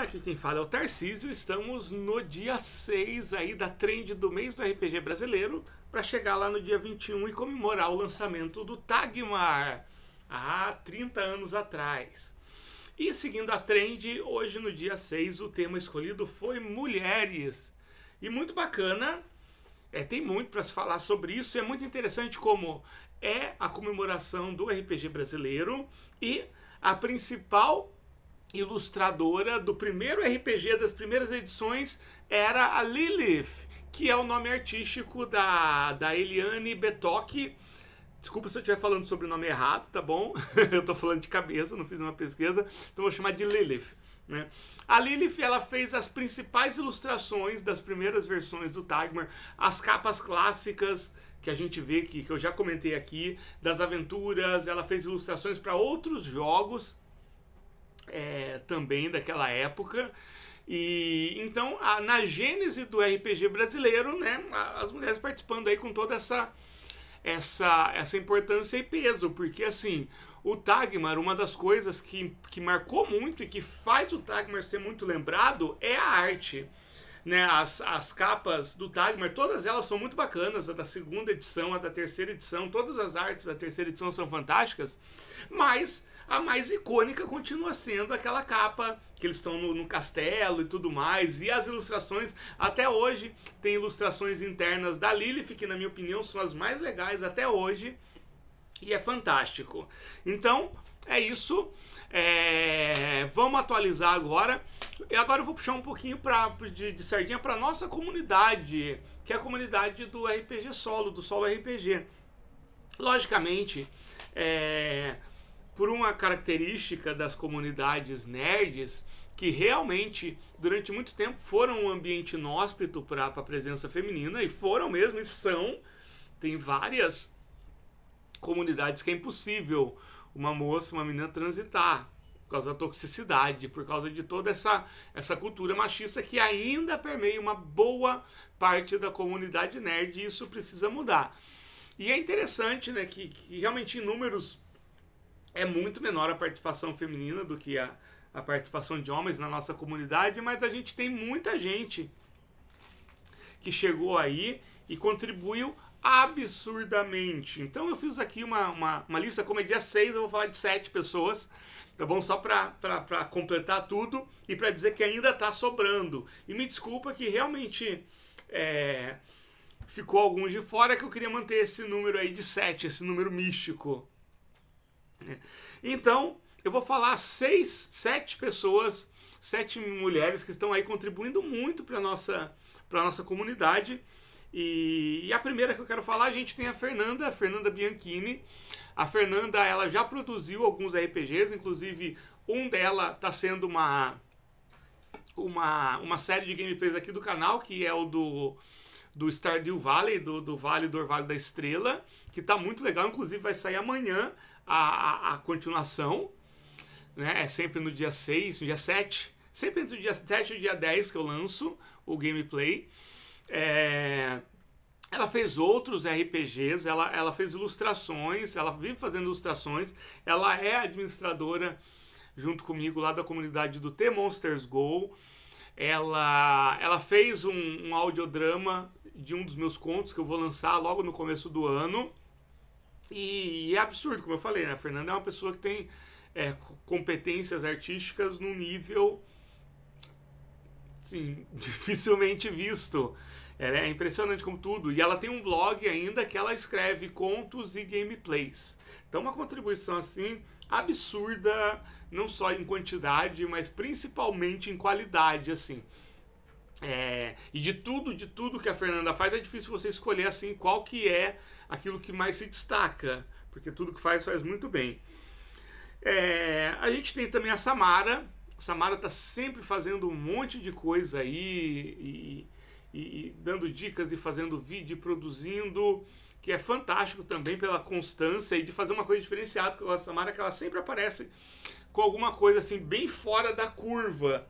galera, aqui quem fala é o Tarcísio. Estamos no dia 6 aí da trend do mês do RPG brasileiro para chegar lá no dia 21 e comemorar o lançamento do Tagmar há 30 anos atrás. E seguindo a trend, hoje no dia 6 o tema escolhido foi mulheres. E muito bacana, é, tem muito para se falar sobre isso. É muito interessante como é a comemoração do RPG brasileiro e a principal ilustradora do primeiro RPG das primeiras edições era a Lilith, que é o nome artístico da, da Eliane Betoque. Desculpa se eu estiver falando sobre o nome errado, tá bom? eu estou falando de cabeça, não fiz uma pesquisa, então vou chamar de Lilith. Né? A Lilith ela fez as principais ilustrações das primeiras versões do Tagmar, as capas clássicas que a gente vê que, que eu já comentei aqui, das aventuras, ela fez ilustrações para outros jogos é, também daquela época. E então, a, na gênese do RPG brasileiro, né, as mulheres participando aí com toda essa essa essa importância e peso, porque assim, o Tagmar, uma das coisas que, que marcou muito e que faz o Tagmar ser muito lembrado é a arte. Né, as, as capas do Tagmar, todas elas são muito bacanas, a da segunda edição, a da terceira edição, todas as artes da terceira edição são fantásticas, mas a mais icônica continua sendo aquela capa que eles estão no, no, castelo e tudo mais. E as ilustrações, até hoje, tem ilustrações internas da Lilith, que na minha opinião são as mais legais até hoje. E é fantástico. Então, é isso. É... Vamos atualizar agora. E agora eu vou puxar um pouquinho pra, de, de sardinha para nossa comunidade, que é a comunidade do RPG Solo, do Solo RPG. Logicamente, é, por uma característica das comunidades nerds que realmente durante muito tempo foram um ambiente inóspito para a presença feminina e foram mesmo e são tem várias comunidades que é impossível uma moça, uma menina transitar por causa da toxicidade, por causa de toda essa essa cultura machista que ainda permeia uma boa parte da comunidade nerd e isso precisa mudar. E é interessante, né, que, que realmente em números é muito menor a participação feminina do que a, a participação de homens na nossa comunidade, mas a gente tem muita gente que chegou aí e contribuiu absurdamente. Então eu fiz aqui uma, uma, uma lista, como é dia 6, eu vou falar de 7 pessoas, tá bom? Só para completar tudo e para dizer que ainda está sobrando. E me desculpa que realmente é, ficou alguns de fora, que eu queria manter esse número aí de 7, esse número místico, né? Então, eu vou falar seis, sete pessoas, sete mulheres que estão aí contribuindo muito para a nossa, nossa comunidade. E, e, a primeira que eu quero falar, a gente tem a Fernanda, a Fernanda Bianchini. A Fernanda, ela já produziu alguns RPGs, inclusive um dela está sendo uma, uma, uma série de gameplays aqui do canal, que é o do do Stardew Valley, do, do Vale do Orvalho da Estrela, que tá muito legal. Inclusive vai sair amanhã a, a, a continuação. Né? É sempre no dia 6, no dia 7. Sempre entre o dia 7 e o dia 10 que eu lanço o gameplay. É... Ela fez outros RPGs, ela, ela fez ilustrações, ela vive fazendo ilustrações, ela é administradora junto comigo lá da comunidade do The Monsters Go. Ela, ela fez um, um audiodrama de um dos meus contos que eu vou lançar logo no começo do ano. E, e é absurdo, como eu falei, né? A Fernanda é uma pessoa que tem é, competências artísticas num nível assim, dificilmente visto. É, é impressionante como tudo. E ela tem um blog ainda que ela escreve contos e gameplays. Então uma contribuição assim absurda, não só em quantidade, mas principalmente em qualidade, assim. É, e de tudo, de tudo que a Fernanda faz, é difícil você escolher assim qual que é aquilo que mais se destaca, porque tudo que faz faz muito bem. É, a gente tem também a Samara. A Samara tá sempre fazendo um monte de coisa aí e, e, e dando dicas e fazendo vídeo, e produzindo, que é fantástico também pela constância e de fazer uma coisa diferenciada com eu gosto da Samara, que ela sempre aparece com alguma coisa assim bem fora da curva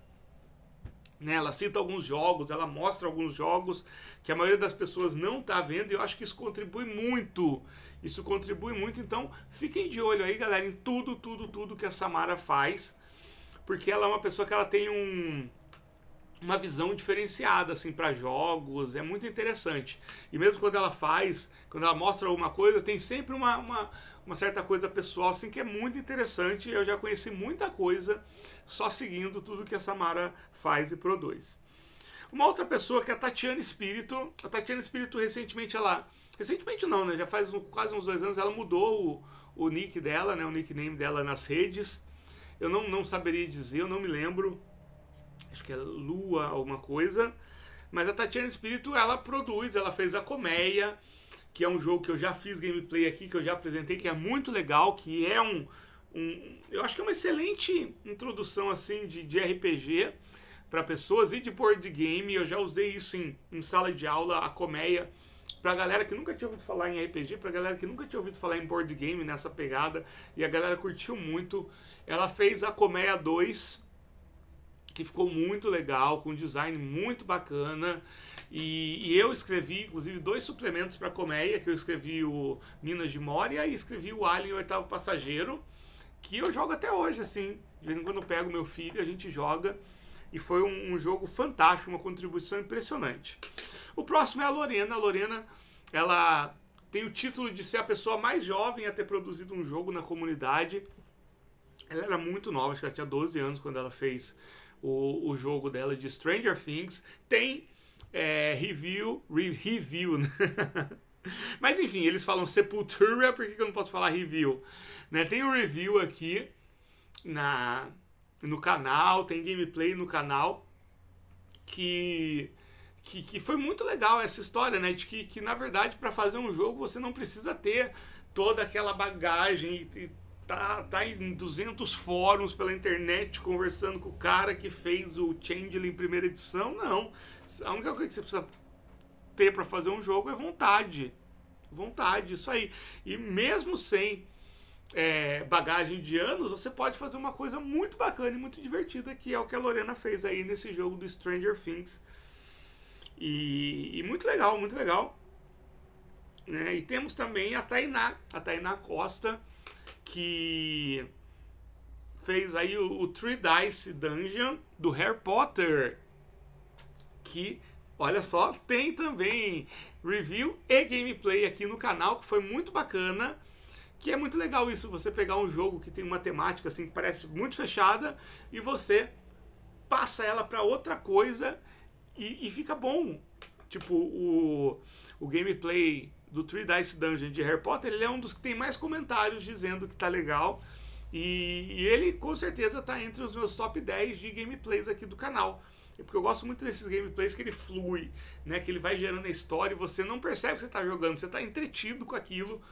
né, ela cita alguns jogos, ela mostra alguns jogos que a maioria das pessoas não está vendo e eu acho que isso contribui muito. Isso contribui muito, então fiquem de olho aí, galera, em tudo, tudo, tudo que a Samara faz, porque ela é uma pessoa que ela tem um uma visão diferenciada assim para jogos, é muito interessante. E mesmo quando ela faz, quando ela mostra alguma coisa, tem sempre uma, uma, uma, certa coisa pessoal assim que é muito interessante. Eu já conheci muita coisa só seguindo tudo que a Samara faz e produz. Uma outra pessoa que é a Tatiana Espírito. A Tatiana Espírito recentemente ela recentemente não, né? Já faz um, quase uns dois anos ela mudou o, o nick dela, né? O nickname dela nas redes. Eu não, não saberia dizer, eu não me lembro acho que é Lua alguma coisa. Mas a Tatiana Espírito, ela produz, ela fez a Colmeia, que é um jogo que eu já fiz gameplay aqui, que eu já apresentei, que é muito legal, que é um... um eu acho que é uma excelente introdução, assim, de, de RPG para pessoas e de board game. Eu já usei isso em, em sala de aula, a Colmeia, pra galera que nunca tinha ouvido falar em RPG, pra galera que nunca tinha ouvido falar em board game nessa pegada, e a galera curtiu muito. Ela fez a Colmeia 2 que ficou muito legal, com um design muito bacana. E, e eu escrevi, inclusive, dois suplementos para comédia, que eu escrevi o Minas de Moria e escrevi o Alien o Oitavo Passageiro, que eu jogo até hoje, assim. De vez em quando eu pego meu filho, a gente joga. E foi um, um jogo fantástico, uma contribuição impressionante. O próximo é a Lorena. A Lorena, ela tem o título de ser a pessoa mais jovem a ter produzido um jogo na comunidade. Ela era muito nova, acho que ela tinha 12 anos quando ela fez o, o jogo dela de Stranger Things, tem é, review, re, review, né? Mas enfim, eles falam Sepultura, por que eu não posso falar review? Né? Tem um review aqui na, no canal, tem gameplay no canal que, que, que foi muito legal essa história, né? De que, que na verdade, para fazer um jogo você não precisa ter toda aquela bagagem e, tá, tá em 200 fóruns pela internet conversando com o cara que fez o Changeling primeira edição. Não. A única coisa que você precisa ter para fazer um jogo é vontade. Vontade, isso aí. E mesmo sem é, bagagem de anos, você pode fazer uma coisa muito bacana e muito divertida, que é o que a Lorena fez aí nesse jogo do Stranger Things. E, e muito legal, muito legal. Né? E temos também a Tainá, a Tainá Costa que fez aí o, o Three Dice Dungeon do Harry Potter, que olha só, tem também review e gameplay aqui no canal, que foi muito bacana. Que é muito legal isso, você pegar um jogo que tem uma temática assim que parece muito fechada e você passa ela para outra coisa e, e, fica bom. Tipo, o, o gameplay do Three Dice Dungeon de Harry Potter, ele é um dos que tem mais comentários dizendo que tá legal. E, e ele com certeza tá entre os meus top 10 de gameplays aqui do canal. Porque eu gosto muito desses gameplays que ele flui, né? Que ele vai gerando a história e você não percebe que você tá jogando, você tá entretido com aquilo.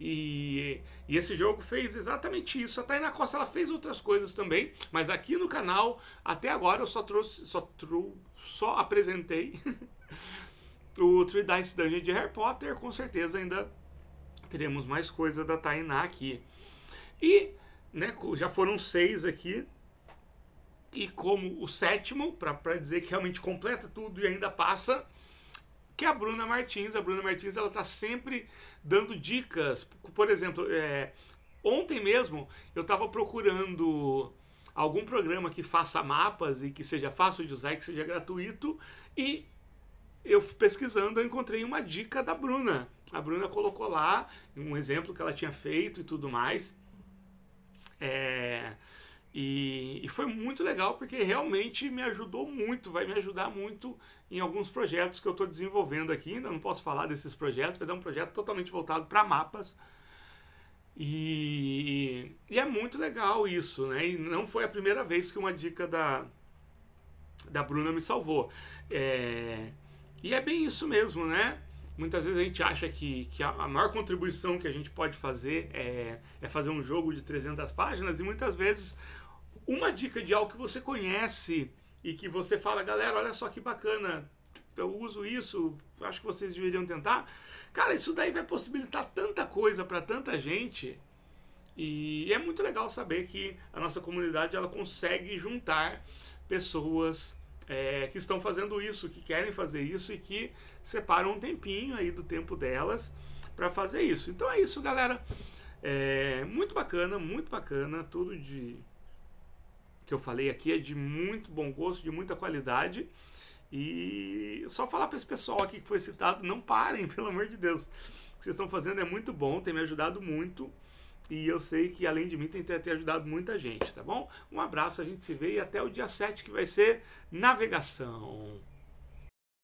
E, e, esse jogo fez exatamente isso. A Taina Costa ela fez outras coisas também, mas aqui no canal, até agora, eu só trouxe, só, trou, só apresentei o Three Dice Dungeon de Harry Potter, com certeza ainda teremos mais coisa da Tainá aqui. E né, já foram seis aqui. E como o sétimo, para dizer que realmente completa tudo e ainda passa, que é a Bruna Martins. A Bruna Martins ela está sempre dando dicas. Por exemplo, é, ontem mesmo eu estava procurando algum programa que faça mapas e que seja fácil de usar e que seja gratuito. E eu pesquisando, eu encontrei uma dica da Bruna. A Bruna colocou lá um exemplo que ela tinha feito e tudo mais. É, e, e, foi muito legal porque realmente me ajudou muito, vai me ajudar muito em alguns projetos que eu estou desenvolvendo aqui. Ainda não posso falar desses projetos, vai dar é um projeto totalmente voltado para mapas. E, e, é muito legal isso, né? E não foi a primeira vez que uma dica da, da Bruna me salvou. É, e é bem isso mesmo, né? Muitas vezes a gente acha que, que a maior contribuição que a gente pode fazer é, é fazer um jogo de 300 páginas, e muitas vezes uma dica de algo que você conhece e que você fala, galera, olha só que bacana, eu uso isso, acho que vocês deveriam tentar. Cara, isso daí vai possibilitar tanta coisa para tanta gente. E é muito legal saber que a nossa comunidade ela consegue juntar pessoas é, que estão fazendo isso, que querem fazer isso e que separam um tempinho aí do tempo delas para fazer isso. Então é isso, galera. É muito bacana, muito bacana. Tudo de que eu falei aqui é de muito bom gosto, de muita qualidade. E só falar para esse pessoal aqui que foi citado, não parem, pelo amor de Deus. O que vocês estão fazendo é muito bom, tem me ajudado muito. E eu sei que além de mim tem ter ajudado muita gente, tá bom? Um abraço, a gente se vê e até o dia 7 que vai ser navegação.